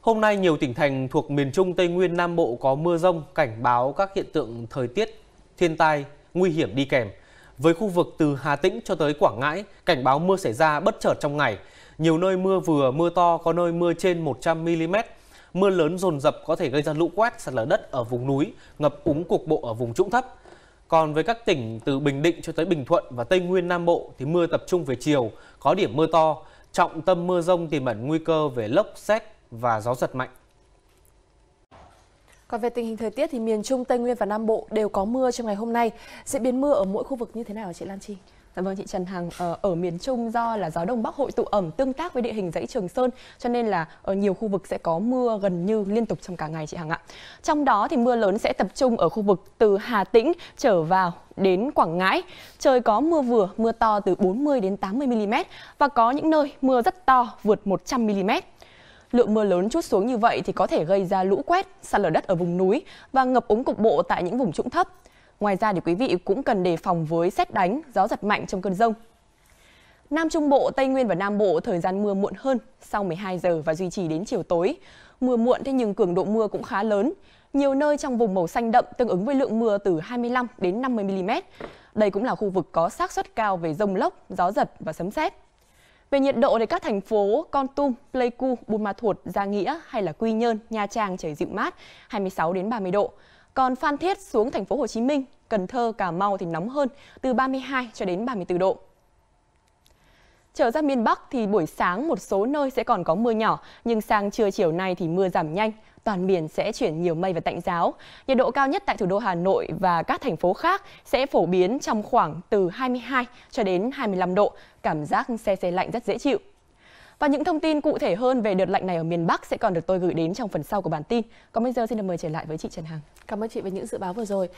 Hôm nay nhiều tỉnh thành thuộc miền Trung Tây Nguyên Nam Bộ có mưa rông cảnh báo các hiện tượng thời tiết, thiên tai, nguy hiểm đi kèm. Với khu vực từ Hà Tĩnh cho tới Quảng Ngãi, cảnh báo mưa xảy ra bất chợt trong ngày. Nhiều nơi mưa vừa, mưa to, có nơi mưa trên 100mm. Mưa lớn dồn dập có thể gây ra lũ quét, sạt lở đất ở vùng núi, ngập úng cục bộ ở vùng trũng thấp. Còn với các tỉnh từ Bình Định cho tới Bình Thuận và Tây Nguyên Nam Bộ thì mưa tập trung về chiều, có điểm mưa to, trọng tâm mưa rông tiềm ẩn nguy cơ về lốc, xét, và gió giật mạnh. Còn về tình hình thời tiết thì miền Trung, Tây Nguyên và Nam Bộ đều có mưa trong ngày hôm nay. Diễn biến mưa ở mỗi khu vực như thế nào chị Lan Chi? Dạ vâng chị Trần Hằng ờ, ở, miền Trung do là gió đông bắc hội tụ ẩm tương tác với địa hình dãy Trường Sơn cho nên là ở nhiều khu vực sẽ có mưa gần như liên tục trong cả ngày chị Hằng ạ. Trong đó thì mưa lớn sẽ tập trung ở khu vực từ Hà Tĩnh trở vào đến Quảng Ngãi. Trời có mưa vừa, mưa to từ 40 đến 80 mm và có những nơi mưa rất to vượt 100 mm lượng mưa lớn chút xuống như vậy thì có thể gây ra lũ quét, sạt lở đất ở vùng núi và ngập úng cục bộ tại những vùng trũng thấp. Ngoài ra thì quý vị cũng cần đề phòng với xét đánh, gió giật mạnh trong cơn rông. Nam Trung Bộ, Tây Nguyên và Nam Bộ thời gian mưa muộn hơn, sau 12 giờ và duy trì đến chiều tối. Mưa muộn thế nhưng cường độ mưa cũng khá lớn. Nhiều nơi trong vùng màu xanh đậm tương ứng với lượng mưa từ 25 đến 50 mm. Đây cũng là khu vực có xác suất cao về rông lốc, gió giật và sấm sét. Về nhiệt độ thì các thành phố Con Tum, Pleiku, Buôn Ma Thuột, Gia Nghĩa hay là Quy Nhơn, Nha Trang trời dịu mát 26 đến 30 độ. Còn Phan Thiết xuống thành phố Hồ Chí Minh, Cần Thơ, Cà Mau thì nóng hơn từ 32 cho đến 34 độ. Trở ra miền Bắc thì buổi sáng một số nơi sẽ còn có mưa nhỏ, nhưng sang trưa chiều nay thì mưa giảm nhanh, toàn miền sẽ chuyển nhiều mây và tạnh giáo. Nhiệt độ cao nhất tại thủ đô Hà Nội và các thành phố khác sẽ phổ biến trong khoảng từ 22 cho đến 25 độ, cảm giác xe xe lạnh rất dễ chịu. Và những thông tin cụ thể hơn về đợt lạnh này ở miền Bắc sẽ còn được tôi gửi đến trong phần sau của bản tin. Còn bây giờ xin được mời trở lại với chị Trần Hằng. Cảm ơn chị về những dự báo vừa rồi.